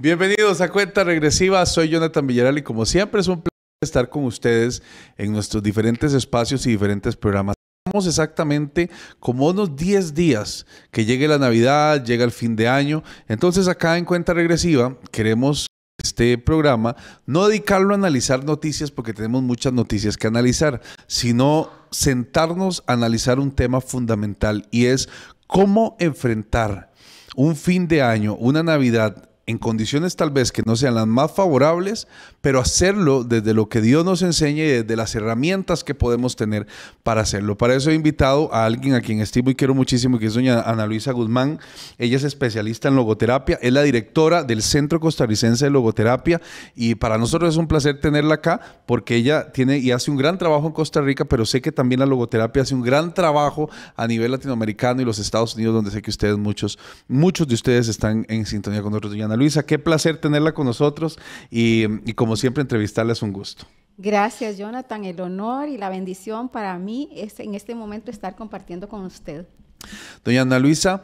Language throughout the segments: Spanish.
Bienvenidos a Cuenta Regresiva, soy Jonathan Villaral y como siempre es un placer estar con ustedes en nuestros diferentes espacios y diferentes programas. Estamos exactamente como unos 10 días que llegue la Navidad, llega el fin de año. Entonces acá en Cuenta Regresiva queremos este programa, no dedicarlo a analizar noticias porque tenemos muchas noticias que analizar, sino sentarnos a analizar un tema fundamental y es cómo enfrentar un fin de año, una Navidad en condiciones tal vez que no sean las más favorables, pero hacerlo desde lo que Dios nos enseña y desde las herramientas que podemos tener para hacerlo. Para eso he invitado a alguien a quien estimo y quiero muchísimo, que es doña Ana Luisa Guzmán. Ella es especialista en logoterapia, es la directora del Centro Costarricense de Logoterapia y para nosotros es un placer tenerla acá porque ella tiene y hace un gran trabajo en Costa Rica, pero sé que también la logoterapia hace un gran trabajo a nivel latinoamericano y los Estados Unidos, donde sé que ustedes muchos, muchos de ustedes están en sintonía con nosotros, doña Ana Luisa, qué placer tenerla con nosotros y, como siempre entrevistarla es un gusto. Gracias, Jonathan. El honor y la bendición para mí es en este momento estar compartiendo con usted. Doña Ana Luisa,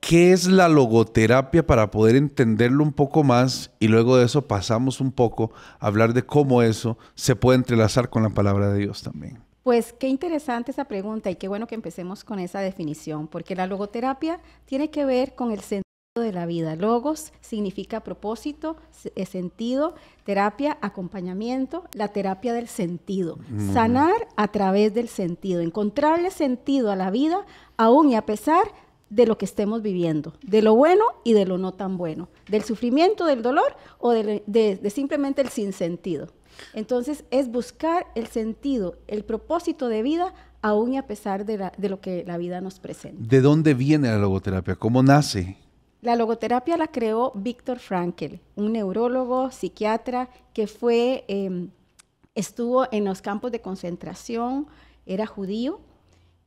¿qué es la logoterapia para poder entenderlo un poco más? Y luego de eso pasamos un poco a hablar de cómo eso se puede entrelazar con la palabra de Dios también. Pues qué interesante esa pregunta y qué bueno que empecemos con esa definición, porque la logoterapia tiene que ver con el sentido de la vida. Logos significa propósito, eh, sentido, terapia, acompañamiento, la terapia del sentido. Sanar a través del sentido, encontrarle sentido a la vida aún y a pesar de lo que estemos viviendo, de lo bueno y de lo no tan bueno, del sufrimiento, del dolor o de, simplemente el sinsentido. Entonces es buscar el sentido, el propósito de vida aún y a pesar de, de lo que la vida nos presenta. ¿De dónde viene la logoterapia? ¿Cómo nace? La logoterapia la creó Víctor Frankel, un neurólogo, psiquiatra, que fue, em, estuvo en los campos de concentración, era judío,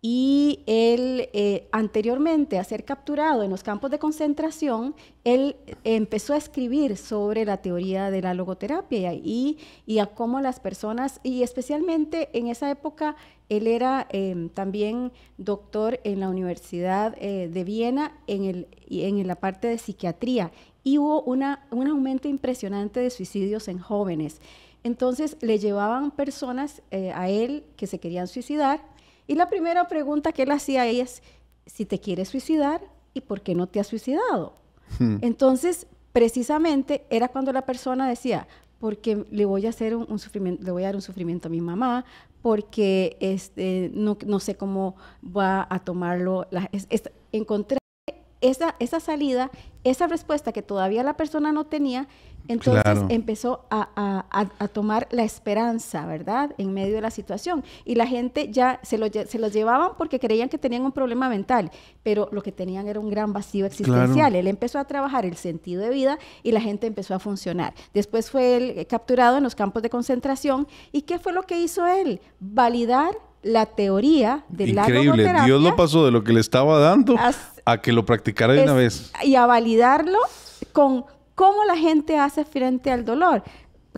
y él eh, anteriormente a ser capturado en los campos de concentración, él empezó a escribir sobre la teoría de la logoterapia y, a cómo las personas, y especialmente en esa época, él era em, también doctor en la Universidad eh, de Viena en, el, en la parte de psiquiatría y hubo una, un aumento impresionante de suicidios en jóvenes. Entonces le llevaban personas eh, a él que se querían suicidar y la primera pregunta que él hacía a es, si te quieres suicidar, ¿y por qué no te has suicidado? Hmm. Entonces, precisamente era cuando la persona decía, porque le voy a hacer un, sufrimiento, le voy a dar un sufrimiento a mi mamá, porque este, no, sé cómo va a tomarlo esa, salida, esa respuesta que todavía la persona no tenía, entonces empezó a, tomar la esperanza, ¿verdad? En medio de la situación. Y la gente ya se, se los llevaban porque creían que tenían un problema mental, pero lo que tenían era un gran vacío existencial. Él empezó a trabajar el sentido de vida y la gente empezó a funcionar. Después fue él eh, capturado en los campos de concentración. ¿Y qué fue lo que hizo él? Validar la teoría de la Increíble. Dios lo pasó de lo que le estaba dando a que lo practicara de una vez. Y a validarlo con cómo la gente hace frente al dolor.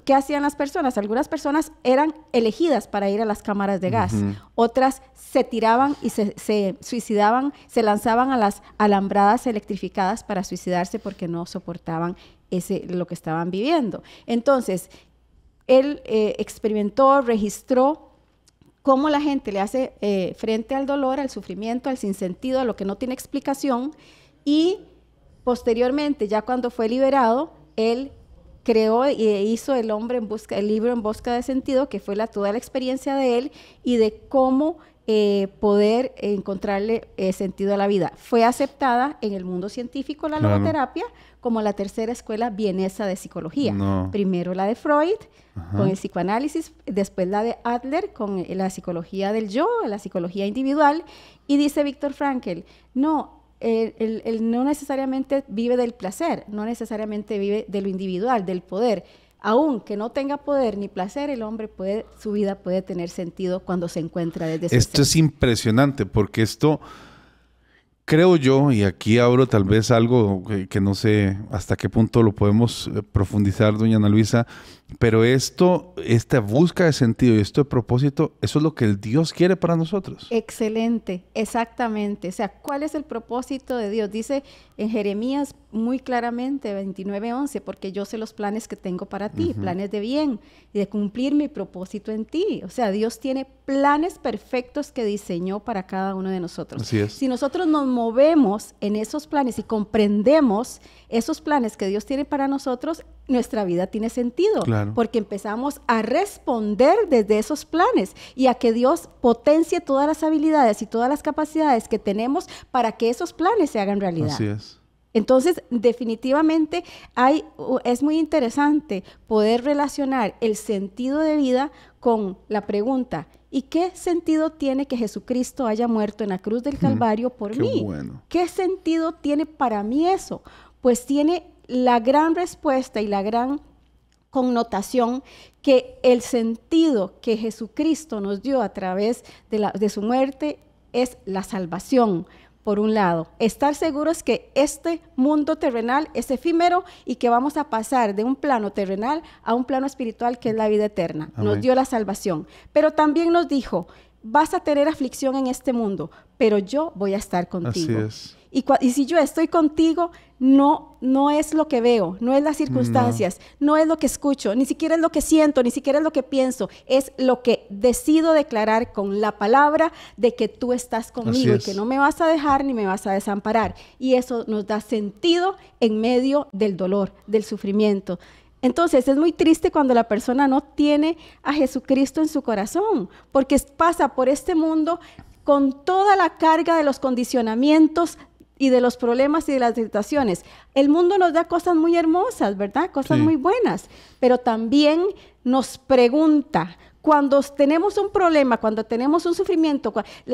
¿Qué hacían las personas? Algunas personas eran elegidas para ir a las cámaras de gas, otras se tiraban y se, suicidaban, se lanzaban a las alambradas electrificadas para suicidarse porque no soportaban ese, lo que estaban viviendo. Entonces, él eh, experimentó, registró cómo la gente le hace eh, frente al dolor, al sufrimiento, al sinsentido, a lo que no tiene explicación. Y posteriormente, ya cuando fue liberado, él creó y hizo el hombre en busca, el libro en busca de sentido, que fue la, toda la experiencia de él y de cómo eh, poder encontrarle eh, sentido a la vida. Fue aceptada en el mundo científico la logoterapia como la tercera escuela vienesa de psicología. Primero la de Freud con el psicoanálisis, después la de Adler con eh, la psicología del yo, la psicología individual. Y dice Víctor frankel no, él, él no necesariamente vive del placer, no necesariamente vive de lo individual, del poder aun que no tenga poder ni placer, el hombre puede, su vida puede tener sentido cuando se encuentra desde ese Esto es impresionante porque esto creo yo, y aquí abro tal vez algo que, que, no sé hasta qué punto lo podemos eh, profundizar, doña Ana Luisa, pero esto, esta busca de sentido y esto de propósito, eso es lo que el Dios quiere para nosotros. Excelente, exactamente. O sea, ¿cuál es el propósito de Dios? Dice en Jeremías muy claramente, 29.11, porque yo sé los planes que tengo para ti, planes de bien y de cumplir mi propósito en ti. O sea, Dios tiene planes perfectos que diseñó para cada uno de nosotros. es. Si nosotros nos movemos en esos planes y comprendemos esos planes que Dios tiene para nosotros, nuestra vida tiene sentido, claro. porque empezamos a responder desde esos planes y a que Dios potencie todas las habilidades y todas las capacidades que tenemos para que esos planes se hagan realidad. Así es. Entonces, definitivamente es muy interesante poder relacionar el sentido de vida con la pregunta, ¿y qué sentido tiene que Jesucristo haya muerto en la cruz del Calvario por mí? Bueno. ¿Qué sentido tiene para mí eso? pues tiene la gran respuesta y la gran connotación que el sentido que Jesucristo nos dio a través de, la, de, su muerte es la salvación, por un lado. Estar seguros que este mundo terrenal es efímero y que vamos a pasar de un plano terrenal a un plano espiritual que es la vida eterna. Nos dio la salvación. Pero también nos dijo, vas a tener aflicción en este mundo, pero yo voy a estar contigo. Así es. Y, si yo estoy contigo, no, no es lo que veo, no es las circunstancias, no. es lo que escucho, ni siquiera es lo que siento, ni siquiera es lo que pienso, es lo que decido declarar con la palabra de que tú estás conmigo y que no me vas a dejar ni me vas a desamparar. Y eso nos da sentido en medio del dolor, del sufrimiento. Entonces es muy triste cuando la persona no tiene a Jesucristo en su corazón, porque pasa por este mundo con toda la carga de los condicionamientos y de los problemas y de las situaciones. El mundo nos da cosas muy hermosas, ¿verdad? Cosas muy buenas, pero también nos pregunta. Cuando tenemos un problema, cuando tenemos un sufrimiento,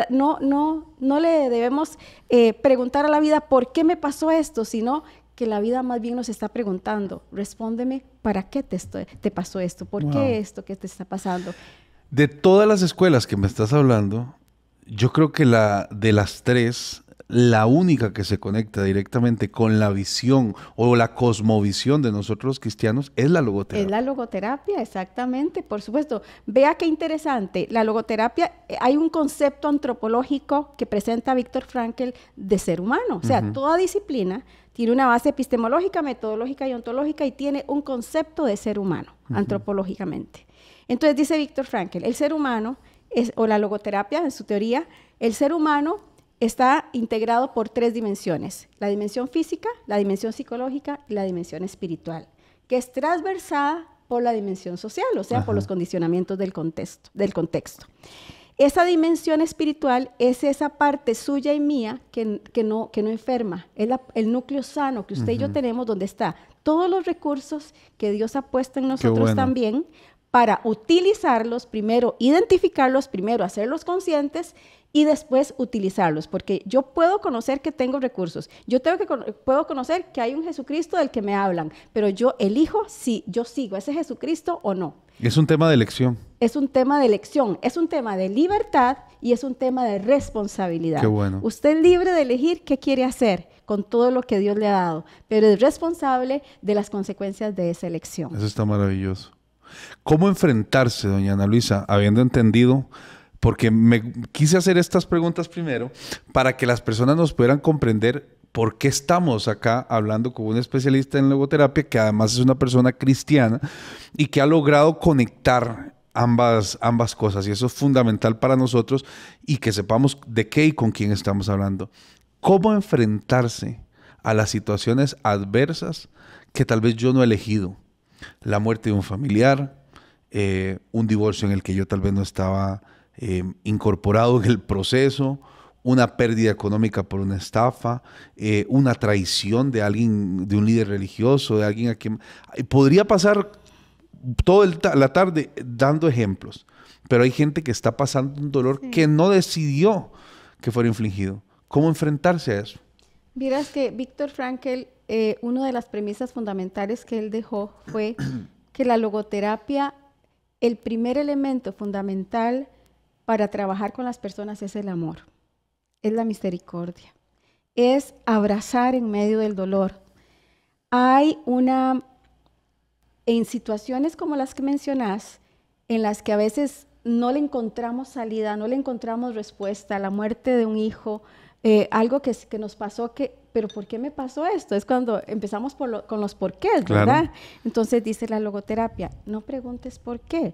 no, no, no le debemos eh, preguntar a la vida por qué me pasó esto, sino que la vida más bien nos está preguntando, respóndeme, ¿para qué te, pasó esto? ¿Por qué esto que te está pasando? De todas las escuelas que me estás hablando, yo creo que la de las tres la única que se conecta directamente con la visión o la cosmovisión de nosotros cristianos es la logoterapia. Es la logoterapia, exactamente, por supuesto. Vea qué interesante, la logoterapia, eh, hay un concepto antropológico que presenta Víctor Frankl de ser humano, o sea, toda disciplina tiene una base epistemológica, metodológica y ontológica y tiene un concepto de ser humano, antropológicamente. Entonces dice Víctor Frankl, el ser humano, es, o la logoterapia en su teoría, el ser humano está integrado por tres dimensiones, la dimensión física, la dimensión psicológica y la dimensión espiritual, que es transversada por la dimensión social, o sea, por los condicionamientos del contexto, del contexto. Esa dimensión espiritual es esa parte suya y mía que, no, que no enferma, es el núcleo sano que usted y yo tenemos donde está todos los recursos que Dios ha puesto en nosotros también para utilizarlos primero, identificarlos primero, hacerlos conscientes y después utilizarlos, porque yo puedo conocer que tengo recursos, yo puedo conocer que hay un Jesucristo del que me hablan, pero yo elijo si yo sigo ese Jesucristo o no. Es un tema de elección. Es un tema de elección, es un tema de libertad y es un tema de responsabilidad. Qué bueno. Usted es libre de elegir qué quiere hacer con todo lo que Dios le ha dado, pero es responsable de las consecuencias de esa elección. Eso está maravilloso. ¿Cómo enfrentarse, doña Ana Luisa, habiendo entendido? Porque me quise hacer estas preguntas primero para que las personas nos pudieran comprender por qué estamos acá hablando con un especialista en logoterapia, que además es una persona cristiana y que ha logrado conectar ambas, ambas cosas. Y eso es fundamental para nosotros y que sepamos de qué y con quién estamos hablando. ¿Cómo enfrentarse a las situaciones adversas que tal vez yo no he elegido? la muerte de un familiar, eh, un divorcio en el que yo tal vez no estaba eh, incorporado en el proceso, una pérdida económica por una estafa, eh, una traición de alguien, de un líder religioso, de alguien a quien... Podría pasar toda la tarde dando ejemplos, pero hay gente que está pasando un dolor que no decidió que fuera infligido. ¿Cómo enfrentarse a eso? Vieras que Víctor Frankel eh, una de las premisas fundamentales que él dejó fue que la logoterapia, el primer elemento fundamental para trabajar con las personas es el amor, es la misericordia, es abrazar en medio del dolor. Hay una, en situaciones como las que mencionás, en las que a veces no le encontramos salida, no le encontramos respuesta, la muerte de un hijo, eh, algo que, que nos pasó que, pero ¿por qué me pasó esto? Es cuando empezamos por con los porqués, ¿verdad? Entonces dice la logoterapia, no preguntes por qué,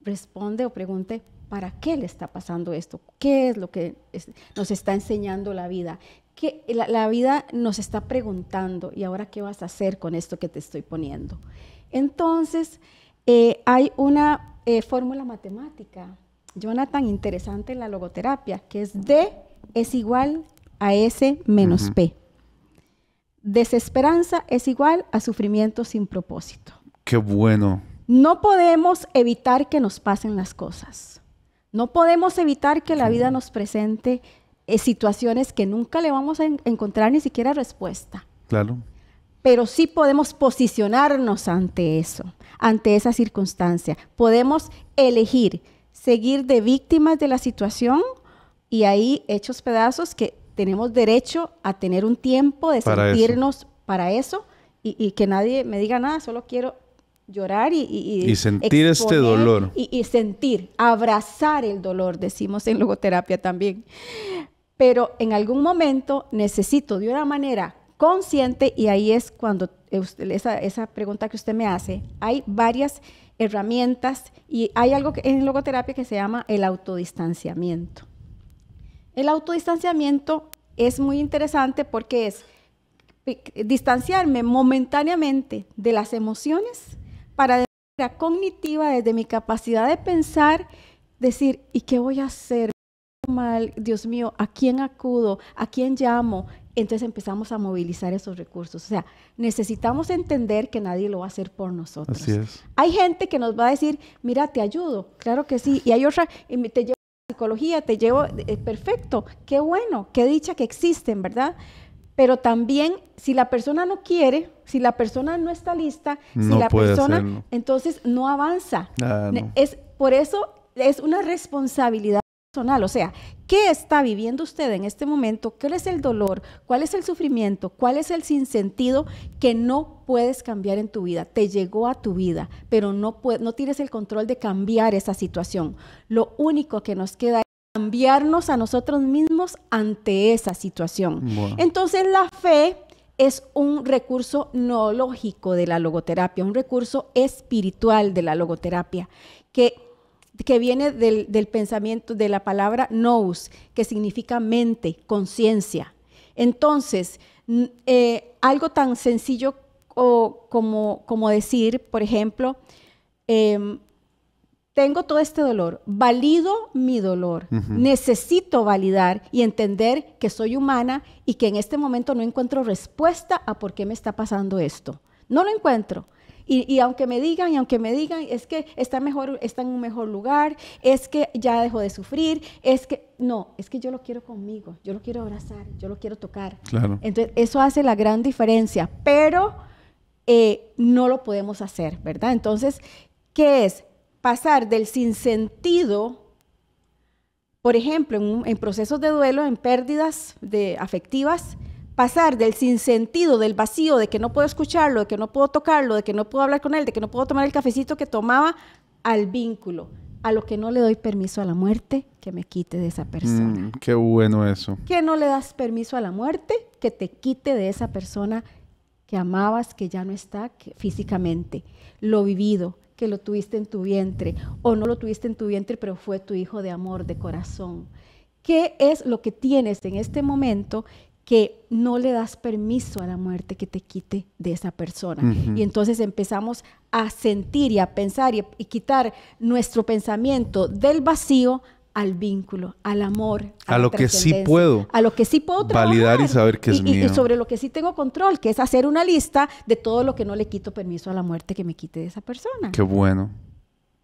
responde o pregunte para qué le está pasando esto, qué es lo que nos está enseñando la vida, que la, vida nos está preguntando y ahora qué vas a hacer con esto que te estoy poniendo. Entonces, eh, hay una eh, fórmula matemática, Jonathan, interesante en la logoterapia, que es de es igual a S menos P. Desesperanza es igual a sufrimiento sin propósito. Qué bueno. No podemos evitar que nos pasen las cosas. No podemos evitar que la vida nos presente eh, situaciones que nunca le vamos a encontrar ni siquiera respuesta. Claro. Pero sí podemos posicionarnos ante eso, ante esa circunstancia. Podemos elegir seguir de víctimas de la situación y ahí hechos pedazos que tenemos derecho a tener un tiempo de sentirnos para eso y, que nadie me diga nada, solo quiero llorar y, y, sentir este dolor. Y, sentir, abrazar el dolor, decimos en logoterapia también. Pero en algún momento necesito de una manera consciente y ahí es cuando esa, pregunta que usted me hace, hay varias herramientas y hay algo en logoterapia que se llama el autodistanciamiento. El autodistanciamiento es muy interesante porque es eh, distanciarme momentáneamente de las emociones para de manera cognitiva, desde mi capacidad de pensar, decir, ¿y qué voy a hacer? mal, Dios mío, ¿a quién acudo? ¿A quién llamo? Entonces empezamos a movilizar esos recursos. O sea, necesitamos entender que nadie lo va a hacer por nosotros. Hay gente que nos va a decir, mira, te ayudo. Claro que sí. Y hay otra, psicología, te llevo, eh, perfecto, qué bueno, qué dicha que existen, ¿verdad? Pero también, si la persona no quiere, si la persona no está lista, si la persona, entonces no avanza. Es, por eso es una responsabilidad o sea, ¿qué está viviendo usted en este momento? ¿Cuál es el dolor? ¿Cuál es el sufrimiento? ¿Cuál es el sinsentido que no puedes cambiar en tu vida? Te llegó a tu vida, pero no, no tienes el control de cambiar esa situación. Lo único que nos queda es cambiarnos a nosotros mismos ante esa situación. Entonces la fe es un recurso no lógico de la logoterapia, un recurso espiritual de la logoterapia, que que viene del, pensamiento de la palabra nous, que significa mente, conciencia. Entonces, eh, algo tan sencillo como, como, decir, por ejemplo, em, tengo todo este dolor, valido mi dolor, necesito validar y entender que soy humana y que en este momento no encuentro respuesta a por qué me está pasando esto. No lo encuentro, y, aunque me digan, y aunque me digan, es que está, mejor, está en un mejor lugar, es que ya dejó de sufrir, es que no, es que yo lo quiero conmigo, yo lo quiero abrazar, yo lo quiero tocar. Claro. Entonces, eso hace la gran diferencia, pero eh, no lo podemos hacer, ¿verdad? Entonces, ¿qué es? Pasar del sinsentido por ejemplo, en, procesos de duelo, en pérdidas afectivas, pasar del sinsentido, del vacío, de que no puedo escucharlo, de que no puedo tocarlo, de que no puedo hablar con él, de que no puedo tomar el cafecito que tomaba, al vínculo, a lo que no le doy permiso a la muerte que me quite de esa persona. Mm, qué bueno eso. Que no le das permiso a la muerte que te quite de esa persona que amabas, que ya no está físicamente, lo vivido, que lo tuviste en tu vientre o no lo tuviste en tu vientre, pero fue tu hijo de amor, de corazón. ¿Qué es lo que tienes en este momento que no le das permiso a la muerte que te quite de esa persona. Y entonces empezamos a sentir y a pensar y, quitar nuestro pensamiento del vacío al vínculo, al amor, a, lo que sí puedo, a lo que sí puedo trabajar, validar y saber que es mío. y sobre lo que sí tengo control, que es hacer una lista de todo lo que no le quito permiso a la muerte que me quite de esa persona. Qué bueno.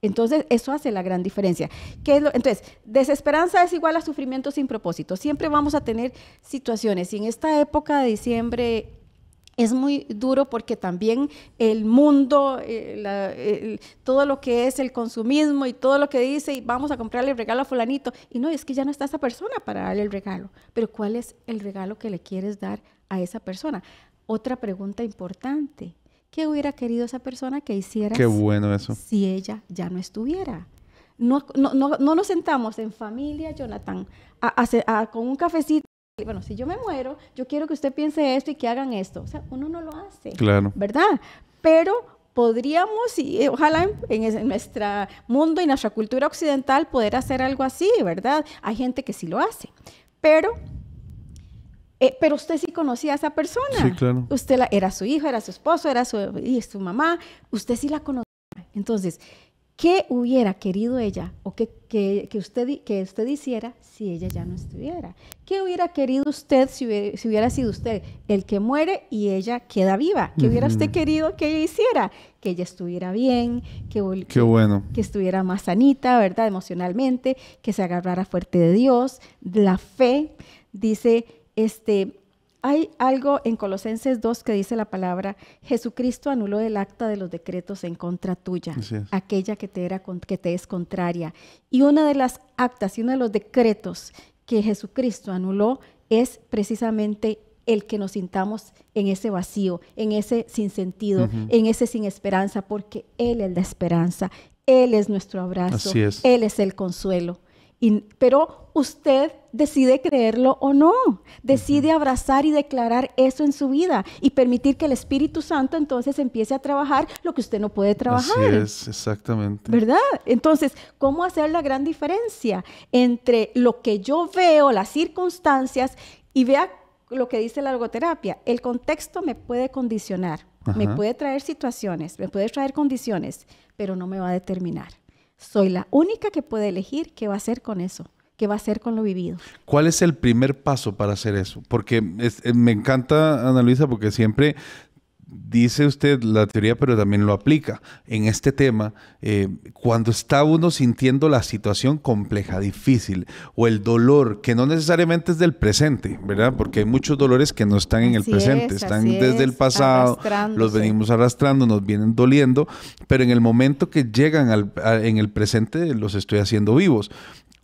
Entonces, eso hace la gran diferencia. Entonces, desesperanza es igual a sufrimiento sin propósito. Siempre vamos a tener situaciones. Y en esta época de diciembre es muy duro porque también el mundo, eh, todo lo que es el consumismo y todo lo que dice, y vamos a comprarle el regalo a fulanito. Y no, es que ya no está esa persona para darle el regalo. Pero ¿cuál es el regalo que le quieres dar a esa persona? Otra pregunta importante. ¿Qué hubiera querido esa persona que hiciera? Qué bueno eso. Si ella ya no estuviera. No, nos sentamos en familia, Jonathan, con un cafecito. Bueno, si yo me muero, yo quiero que usted piense esto y que hagan esto. O sea, uno no lo hace. Claro. ¿Verdad? Pero podríamos, y eh, ojalá en, en, nuestro mundo y nuestra cultura occidental, poder hacer algo así, ¿verdad? Hay gente que sí lo hace. Pero eh, pero usted sí conocía a esa persona. Sí, claro. Usted era su hijo, era su esposo, era su, y mamá. Usted sí la conocía. Entonces, ¿qué hubiera querido ella o qué que, usted, que usted hiciera si ella ya no estuviera? ¿Qué hubiera querido usted si hubiera, sido usted el que muere y ella queda viva? ¿Qué hubiera usted querido que ella hiciera? Que ella estuviera bien, que, Qué bueno. que estuviera más sanita, ¿verdad? Emocionalmente, que se agarrara fuerte de Dios, la fe. Dice este, hay algo en Colosenses 2 que dice la palabra, Jesucristo anuló el acta de los decretos en contra tuya, aquella que te, era, que te es contraria. Y una de las actas y uno de los decretos que Jesucristo anuló es precisamente el que nos sintamos en ese vacío, en ese sin sentido, en ese sin esperanza, porque Él es la esperanza, Él es nuestro abrazo, Él es el consuelo. pero usted decide creerlo o no. Decide abrazar y declarar eso en su vida y permitir que el Espíritu Santo entonces empiece a trabajar lo que usted no puede trabajar. Así es, exactamente. ¿Verdad? Entonces, ¿cómo hacer la gran diferencia entre lo que yo veo, las circunstancias y vea lo que dice la logoterapia? El contexto me puede condicionar, me puede traer situaciones, me puede traer condiciones, pero no me va a determinar. Soy la única que puede elegir qué va a hacer con eso qué va a hacer con lo vivido. ¿Cuál es el primer paso para hacer eso? Porque eh, me encanta, Ana Luisa, porque siempre dice usted la teoría, pero también lo aplica en este tema. Eh, cuando está uno sintiendo la situación compleja, difícil, o el dolor, que no necesariamente es del presente, ¿verdad? Porque hay muchos dolores que no están en el presente, están desde el pasado, los venimos arrastrando, nos vienen doliendo, pero en el momento que llegan al, en el presente los estoy haciendo vivos.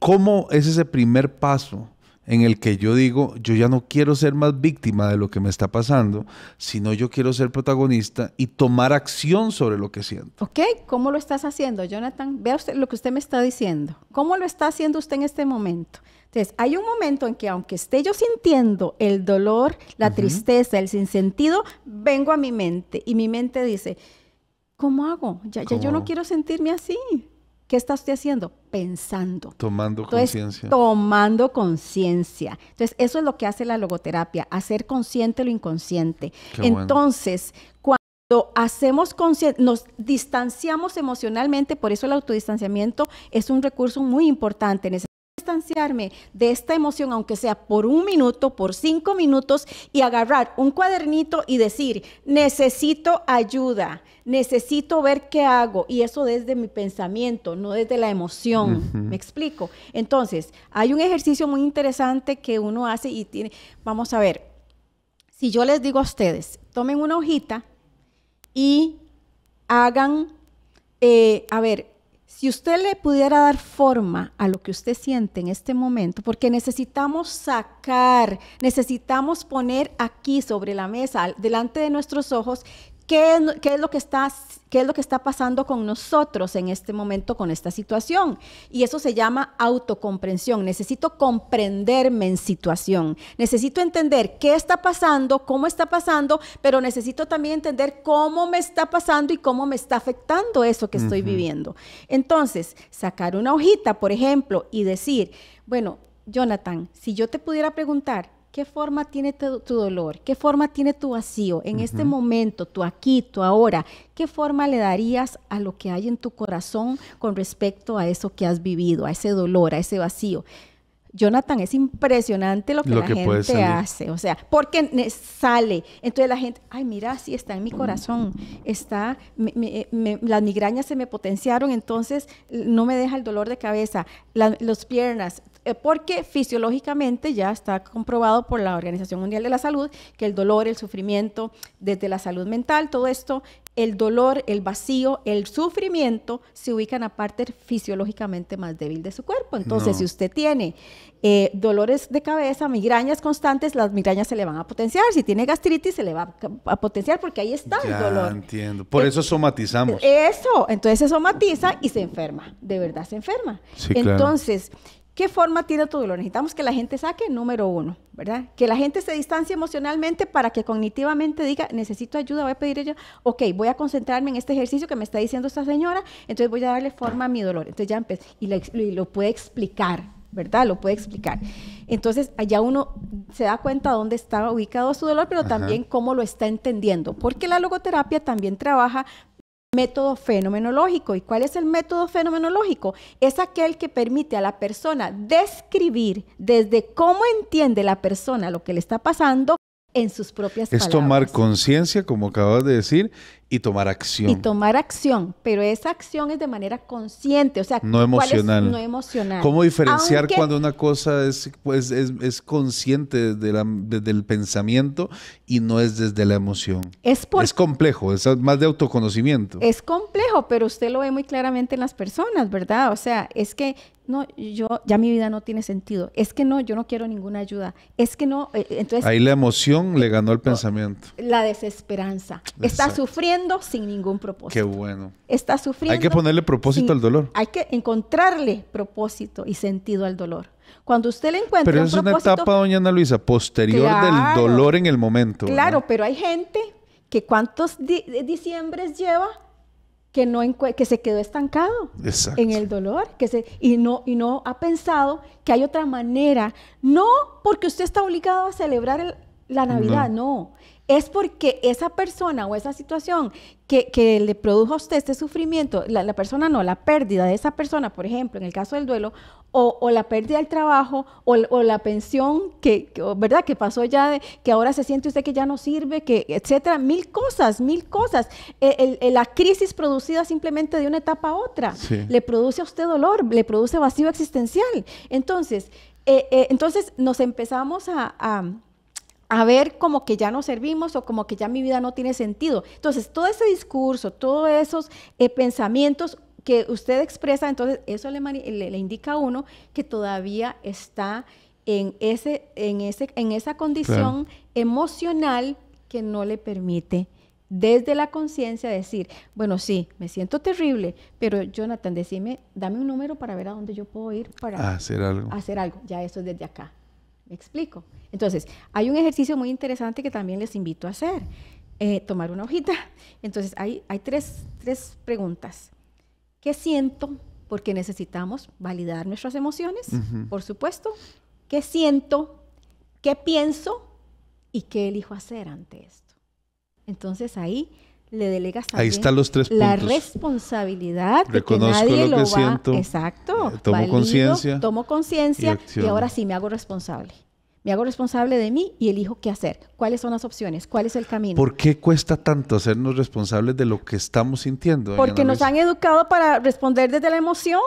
¿Cómo es ese primer paso en el que yo digo, yo ya no quiero ser más víctima de lo que me está pasando, sino yo quiero ser protagonista y tomar acción sobre lo que siento? Ok, ¿cómo lo estás haciendo, Jonathan? Vea usted lo que usted me está diciendo. ¿Cómo lo está haciendo usted en este momento? Entonces, hay un momento en que aunque esté yo sintiendo el dolor, la tristeza, el sinsentido, vengo a mi mente y mi mente dice, ¿cómo hago? ya yo no quiero sentirme así. ¿Qué está usted haciendo? Pensando. Tomando conciencia. Tomando conciencia. Entonces, eso es lo que hace la logoterapia, hacer consciente lo inconsciente. Entonces, cuando hacemos consciente, nos distanciamos emocionalmente, por eso el autodistanciamiento es un recurso muy importante en distanciarme de esta emoción, aunque sea por un minuto, por cinco minutos, y agarrar un cuadernito y decir, necesito ayuda, necesito ver qué hago, y eso desde mi pensamiento, no desde la emoción. ¿Me explico? Entonces, hay un ejercicio muy interesante que uno hace y tiene, vamos a ver, si yo les digo a ustedes, tomen una hojita y hagan, eh, a ver, si usted le pudiera dar forma a lo que usted siente en este momento, porque necesitamos sacar, necesitamos poner aquí sobre la mesa, delante de nuestros ojos, ¿Qué, es lo que está, qué es lo que está pasando con nosotros en este momento con esta situación. Y eso se llama autocomprensión. Necesito comprenderme en situación. Necesito entender qué está pasando, cómo está pasando, pero necesito también entender cómo me está pasando y cómo me está afectando eso que estoy viviendo. Entonces, sacar una hojita, por ejemplo, y decir, bueno, Jonathan, si yo te pudiera preguntar, ¿Qué forma tiene tu, dolor? ¿Qué forma tiene tu vacío en este momento, tu aquí, tu ahora? ¿Qué forma le darías a lo que hay en tu corazón con respecto a eso que has vivido, a ese dolor, a ese vacío? Jonathan, es impresionante lo que la gente hace, o sea, porque sale. Entonces la gente, ay, mira, sí, está en mi corazón, está, las migrañas se me potenciaron, entonces no me deja el dolor de cabeza, las piernas, eh, porque fisiológicamente ya está comprobado por la Organización Mundial de la Salud que el dolor, el sufrimiento, desde la salud mental, todo esto el dolor, el vacío, el sufrimiento se ubican a parte fisiológicamente más débil de su cuerpo. Entonces, si usted tiene eh, dolores de cabeza, migrañas constantes, las migrañas se le van a potenciar. Si tiene gastritis, se le va a potenciar porque ahí está el dolor. entiendo. Por eso eh, somatizamos. Eso. Entonces se somatiza y se enferma. De verdad se enferma. Sí, Entonces, ¿Qué forma tiene tu dolor? Necesitamos que la gente saque, número uno, ¿verdad? Que la gente se distancie emocionalmente para que cognitivamente diga, necesito ayuda, voy a pedir ayuda, ok, voy a concentrarme en este ejercicio que me está diciendo esta señora, entonces voy a darle forma a mi dolor. Entonces ya empecé, y lo, puede explicar, ¿verdad? Lo puede explicar. Entonces, allá uno se da cuenta dónde está ubicado su dolor, pero también cómo lo está entendiendo, porque la logoterapia también trabaja método fenomenológico. ¿Y cuál es el método fenomenológico? Es aquel que permite a la persona describir desde cómo entiende la persona lo que le está pasando en sus propias es Es tomar conciencia, como acabas de decir, y tomar acción. Y tomar acción, pero esa acción es de manera consciente, o sea, no emocional. no emocional. ¿Cómo diferenciar cuando una cosa es, pues, es, consciente desde, la, el pensamiento y no es desde la emoción? Es, es complejo, es más de autoconocimiento. Es complejo, pero usted lo ve muy claramente en las personas, ¿verdad? O sea, es que no, yo ya mi vida no tiene sentido. Es que no, yo no quiero ninguna ayuda. Es que no, eh, entonces ahí la emoción le ganó al pensamiento. La desesperanza. Está sufriendo sin ningún propósito. bueno. Está sufriendo. Hay que ponerle propósito al dolor. Hay que encontrarle propósito y sentido al dolor. Cuando usted le encuentra Pero es una etapa, doña Ana Luisa, posterior del dolor en el momento. Claro, pero hay gente que cuántos eh, diciembres lleva que no que se quedó estancado en el dolor, que se y no y no ha pensado que hay otra manera, no porque usted está obligado a celebrar la Navidad, no es porque esa persona o esa situación que, le produjo a usted este sufrimiento, la, persona no, la pérdida de esa persona, por ejemplo, en el caso del duelo, o, la pérdida del trabajo, o, la pensión que, ¿verdad? Que pasó ya, que ahora se siente usted que ya no sirve, que, etcétera, mil cosas, mil cosas. E, la crisis producida simplemente de una etapa a otra, le produce a usted dolor, le produce vacío existencial. Entonces, eh, eh, entonces nos empezamos a a ver como que ya no servimos o como que ya mi vida no tiene sentido. Entonces, todo ese discurso, todos esos eh, pensamientos que usted expresa, entonces eso le, le, indica a uno que todavía está en, ese, en, ese, en esa condición emocional que no le permite desde la conciencia decir, bueno, sí, me siento terrible, pero Jonathan, decime, dame un número para ver a dónde yo puedo ir para hacer algo. Hacer algo, ya eso es desde acá explico? Entonces, hay un ejercicio muy interesante que también les invito a hacer. Eh, tomar una hojita. Entonces, hay, hay tres, preguntas. ¿Qué siento? Porque necesitamos validar nuestras emociones, por supuesto. ¿Qué siento? ¿Qué pienso? ¿Y qué elijo hacer ante esto? Entonces ahí le delegas también Ahí están los tres puntos. la responsabilidad Reconozco lo, que siento, exacto, eh, tomo conciencia, tomo conciencia y, ahora sí me hago responsable. Me hago responsable de mí y elijo qué hacer. ¿Cuáles son las opciones? ¿Cuál es el camino? ¿Por qué cuesta tanto hacernos responsables de lo que estamos sintiendo? Porque nos han educado para responder desde la emoción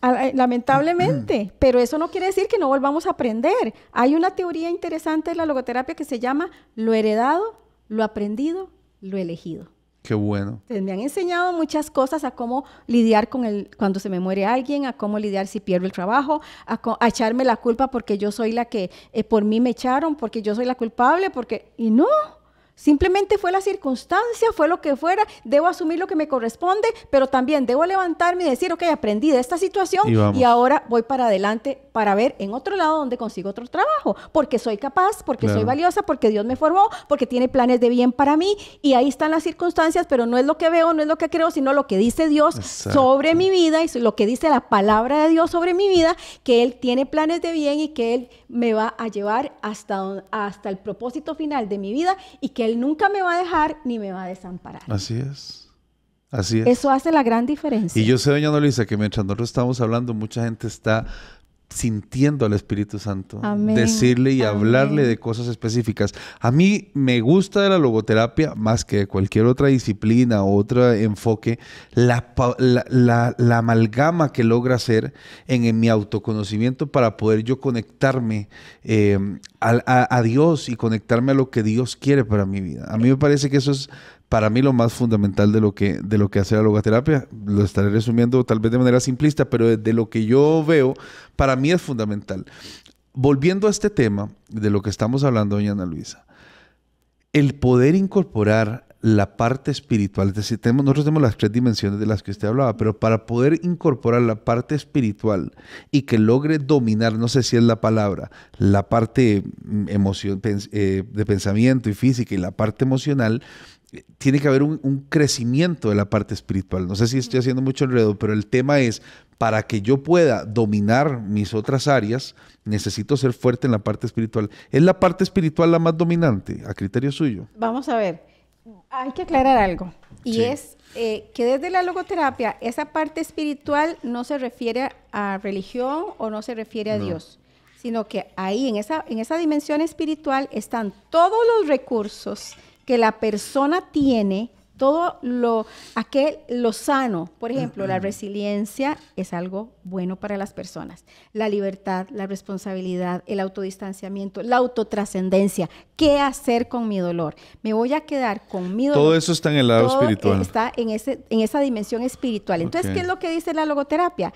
eh, lamentablemente, mm. pero eso no quiere decir que no volvamos a aprender. Hay una teoría interesante de la logoterapia que se llama lo heredado, lo aprendido lo elegido. Qué bueno. me han enseñado muchas cosas a cómo lidiar con el cuando se me muere alguien, a cómo lidiar si pierdo el trabajo, a, echarme la culpa porque yo soy la que eh, por mí me echaron, porque yo soy la culpable, porque y no, Simplemente fue la circunstancia, fue lo que fuera, debo asumir lo que me corresponde, pero también debo levantarme y decir, ok, aprendí de esta situación y ahora voy para adelante para ver en otro lado dónde consigo otro trabajo, porque soy capaz, porque soy valiosa, porque Dios me formó, porque tiene planes de bien para mí y ahí están las circunstancias, pero no es lo que veo, no es lo que creo, sino lo que dice Dios sobre mi vida y lo que dice la palabra de Dios sobre mi vida, que Él tiene planes de bien y que Él me va a llevar hasta, hasta el propósito final de mi vida y que Él nunca me va a dejar ni me va a desamparar. Así es. Así es. Eso hace la gran diferencia. Y yo sé, doña que mientras nosotros estamos hablando, mucha gente está sintiendo al Espíritu Santo, decirle y hablarle de cosas específicas. A mí me gusta de la logoterapia más que cualquier otra disciplina otro enfoque, la, amalgama que logra hacer en, mi autoconocimiento para poder yo conectarme eh, a Dios y conectarme a lo que Dios quiere para mi vida. A mí me parece que eso es para mí lo más fundamental de lo que, de lo que hace la logoterapia. Lo estaré resumiendo tal vez de manera simplista, pero de lo que yo veo, para mí es fundamental. Volviendo a este tema de lo que estamos hablando, doña Ana Luisa, el poder incorporar la parte espiritual, es decir, nosotros tenemos las tres dimensiones de las que usted hablaba, pero para poder incorporar la parte espiritual y que logre dominar, no sé si es la palabra, la parte mm, emoción, eh, de pensamiento y física y la parte emocional, tiene que haber un, crecimiento de la parte espiritual. No sé si estoy haciendo mucho enredo, pero el tema es, para que yo pueda dominar mis otras áreas, necesito ser fuerte en la parte espiritual. ¿Es la parte espiritual la más dominante, a criterio suyo? Vamos a ver, hay que aclarar algo, y es eh, que desde la logoterapia, esa parte espiritual no se refiere a religión o no se refiere a Dios sino que ahí en esa, en esa dimensión espiritual están todos los recursos que la persona tiene todo lo, aquel, lo sano, por ejemplo, la resiliencia es algo bueno para las personas, la libertad, la responsabilidad, el autodistanciamiento, la autotrascendencia, qué hacer con mi dolor, me voy a quedar con mi dolor. Todo eso está en el lado todo espiritual. Está en, ese, en esa dimensión espiritual. Entonces, ¿qué es lo que dice la logoterapia?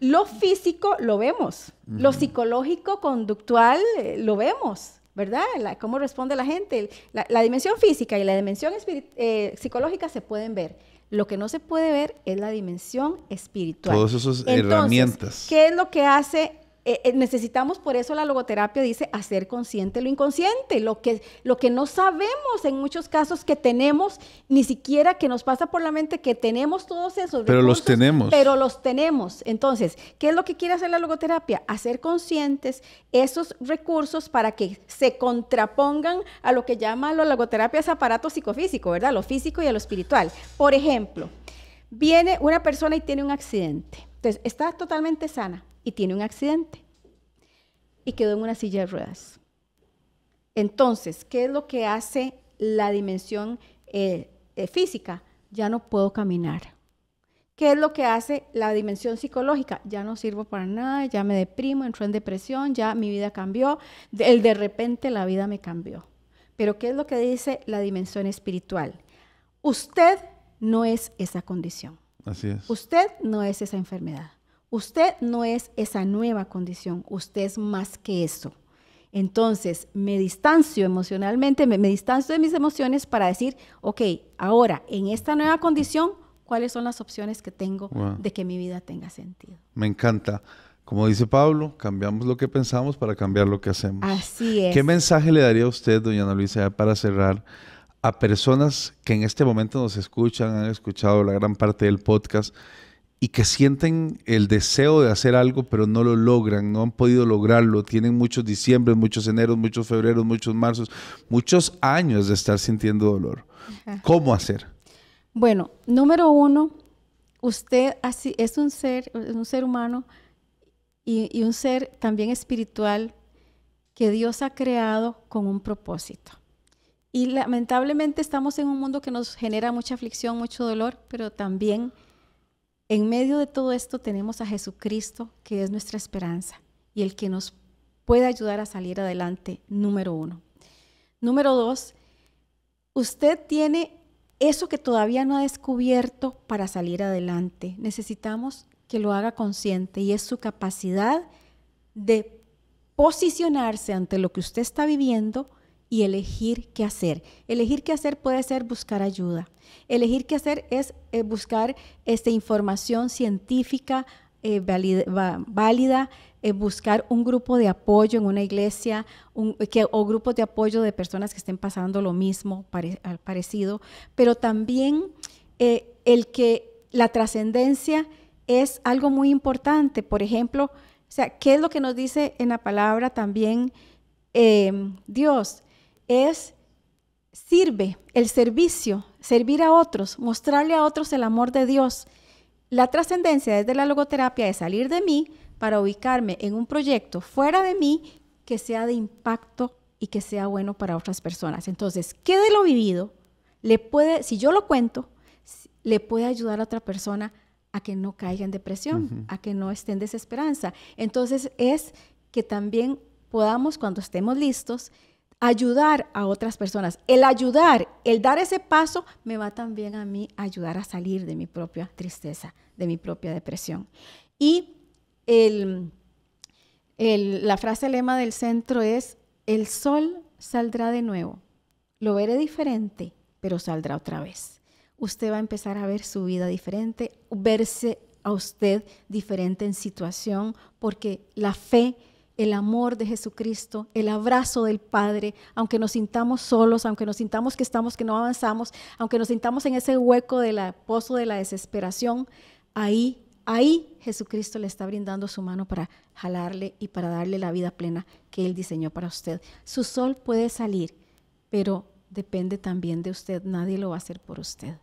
Lo físico lo vemos, lo psicológico, conductual, eh, lo vemos ¿verdad? cómo responde la gente. La, dimensión física y la dimensión eh, psicológica se pueden ver. Lo que no se puede ver es la dimensión espiritual. Todas esas herramientas. ¿Qué es lo que hace eh, eh, necesitamos, por eso la logoterapia dice hacer consciente lo inconsciente, lo que, lo que no sabemos en muchos casos que tenemos, ni siquiera que nos pasa por la mente que tenemos todos esos. Pero los tenemos. Pero los tenemos. Entonces, ¿qué es lo que quiere hacer la logoterapia? Hacer conscientes esos recursos para que se contrapongan a lo que llaman la logoterapia es aparato psicofísico, ¿verdad? Lo físico y a lo espiritual. Por ejemplo, viene una persona y tiene un accidente. Entonces, está totalmente sana, y tiene un accidente y quedó en una silla de ruedas. Entonces, ¿qué es lo que hace la dimensión eh, eh, física? Ya no puedo caminar. ¿Qué es lo que hace la dimensión psicológica? Ya no sirvo para nada, ya me deprimo, entró en depresión, ya mi vida cambió, el de repente la vida me cambió. Pero ¿qué es lo que dice la dimensión espiritual? Usted no es esa condición. Así es. Usted no es esa enfermedad. Usted no es esa nueva condición, usted es más que eso. Entonces, me distancio emocionalmente, me, distancio de mis emociones para decir, ok, ahora, en esta nueva condición, ¿cuáles son las opciones que tengo de que mi vida tenga sentido? Me encanta. Como dice Pablo, cambiamos lo que pensamos para cambiar lo que hacemos. Así es. ¿Qué mensaje le daría a usted, doña Ana Luisa, para cerrar, a personas que en este momento nos escuchan, han escuchado la gran parte del podcast y que sienten el deseo de hacer algo, pero no lo logran, no han podido lograrlo. Tienen muchos diciembre, muchos enero, muchos febreros, muchos marzos, muchos años de estar sintiendo dolor. ¿Cómo hacer? Bueno, número uno, usted es un ser, un ser humano y un ser también espiritual que Dios ha creado con un propósito. Y lamentablemente estamos en un mundo que nos genera mucha aflicción, mucho dolor, pero también en medio de todo esto tenemos a Jesucristo, que es nuestra esperanza y el que nos puede ayudar a salir adelante, número uno. Número dos, usted tiene eso que todavía no ha descubierto para salir adelante. Necesitamos que lo haga consciente y es su capacidad de posicionarse ante lo que usted está viviendo y elegir qué hacer. Elegir qué hacer puede ser buscar ayuda. Elegir qué hacer es eh, buscar esta información científica eh, válida, eh, buscar un grupo de apoyo en una iglesia o grupos de apoyo de personas que estén pasando lo mismo, parecido, pero también el que la trascendencia es algo muy importante. Por ejemplo, o sea, ¿qué es lo que nos dice en la palabra también Dios? es sirve, el servicio, servir a otros, mostrarle a otros el amor de Dios. La trascendencia desde la logoterapia es salir de mí para ubicarme en un proyecto fuera de mí que sea de impacto y que sea bueno para otras personas. Entonces, ¿qué de lo vivido le puede, si yo lo cuento, le puede ayudar a otra persona a que no caiga en depresión, a que no esté en desesperanza? Entonces, es que también podamos, cuando estemos listos, ayudar a otras personas. El ayudar, el dar ese paso, me va también a mí a ayudar a salir de mi propia tristeza, de mi propia depresión. Y el, el, la frase lema del centro es, el sol saldrá de nuevo, lo veré diferente, pero saldrá otra vez. Usted va a empezar a ver su vida diferente, verse a usted diferente en situación, porque la fe el amor de Jesucristo, el abrazo del Padre, aunque nos sintamos solos, aunque nos sintamos que estamos, que no avanzamos, aunque nos sintamos en ese hueco del pozo de la desesperación, ahí, ahí Jesucristo le está brindando su mano para jalarle y para darle la vida plena que Él diseñó para usted. Su sol puede salir, pero depende también de usted, nadie lo va a hacer por usted,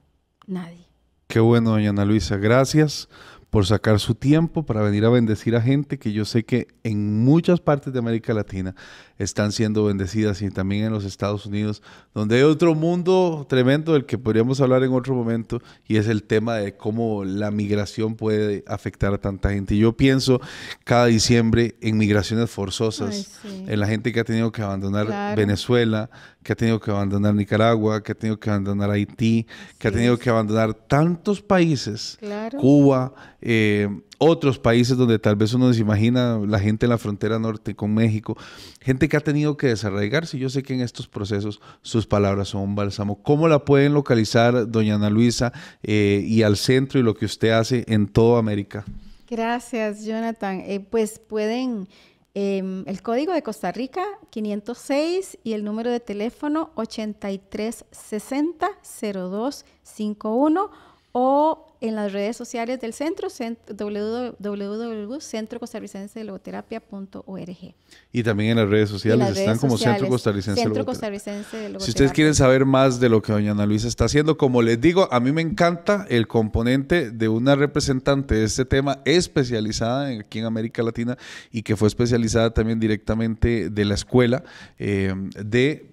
nadie. Qué bueno, doña Ana Luisa, gracias por sacar su tiempo para venir a bendecir a gente que yo sé que en muchas partes de América Latina están siendo bendecidas y también en los Estados Unidos, donde hay otro mundo tremendo del que podríamos hablar en otro momento y es el tema de cómo la migración puede afectar a tanta gente. yo pienso cada diciembre en migraciones forzosas, en la gente que ha tenido que abandonar Venezuela, que ha tenido que abandonar Nicaragua, que ha tenido que abandonar Haití, que ha tenido que abandonar tantos países, Cuba, eh, otros países donde tal vez uno se imagina la gente en la frontera norte con México, gente que ha tenido que desarraigarse. Yo sé que en estos procesos sus palabras son un bálsamo. ¿Cómo la pueden localizar, doña Ana Luisa, eh, y al centro y lo que usted hace en toda América? Gracias, Jonathan. Eh, pues pueden, em, el código de Costa Rica 506 y el número de teléfono 8360-0251 o en las redes sociales del centro, www.centrocostarricensedelogoterapia.org. Y también en las redes sociales están como Centro Costarricense, centro de Logoterapia. Si ustedes quieren saber más de lo que doña Ana Luisa está haciendo, como les digo, a mí me encanta el componente de una representante de este tema especializada aquí en América Latina y que fue especializada también directamente de la escuela eh, de...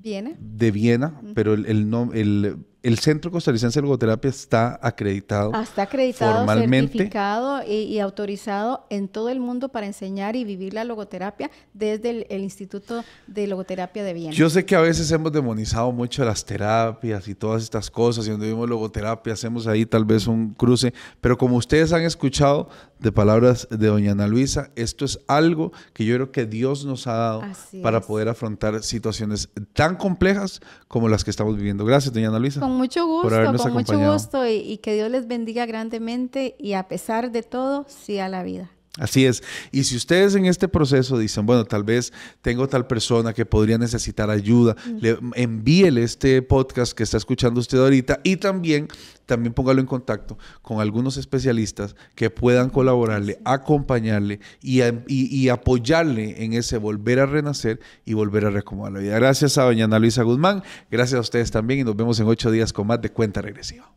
Viena. De Viena, pero el, el, el el Centro Costarricense de Logoterapia está acreditado. Ah, está certificado y, autorizado en todo el mundo para enseñar y vivir la logoterapia desde el, Instituto de Logoterapia de Viena. Yo sé que a veces hemos demonizado mucho las terapias y todas estas cosas, y donde vimos logoterapia hacemos ahí tal vez un cruce, pero como ustedes han escuchado de palabras de doña Ana Luisa, esto es algo que yo creo que Dios nos ha dado para poder afrontar situaciones tan complejas como las que estamos viviendo. Gracias, doña Ana Luisa con mucho gusto, con mucho gusto y, que Dios les bendiga grandemente y a pesar de todo, sí a la vida. Así es. Y si ustedes en este proceso dicen, bueno, tal vez tengo tal persona que podría necesitar ayuda, envíele este podcast que está escuchando usted ahorita y también, también póngalo en contacto con algunos especialistas que puedan colaborarle, acompañarle y, apoyarle en ese volver a renacer y volver a recomponer la vida. Gracias a doña Ana Luisa Guzmán, gracias a ustedes también y nos vemos en ocho días con más de Cuenta Regresiva.